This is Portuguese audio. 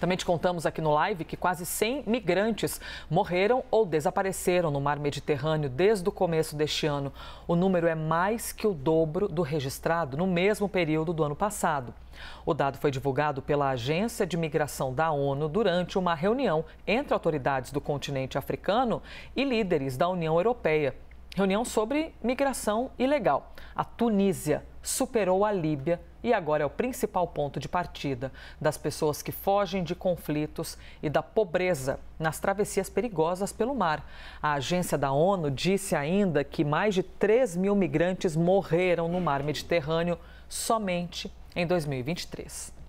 Também te contamos aqui no live que quase 100 migrantes morreram ou desapareceram no mar Mediterrâneo desde o começo deste ano. O número é mais que o dobro do registrado no mesmo período do ano passado. O dado foi divulgado pela Agência de Migração da ONU durante uma reunião entre autoridades do continente africano e líderes da União Europeia. Reunião sobre migração ilegal. A Tunísia superou a Líbia e agora é o principal ponto de partida das pessoas que fogem de conflitos e da pobreza nas travessias perigosas pelo mar. A agência da ONU disse ainda que mais de 3 mil migrantes morreram no mar Mediterrâneo somente em 2023.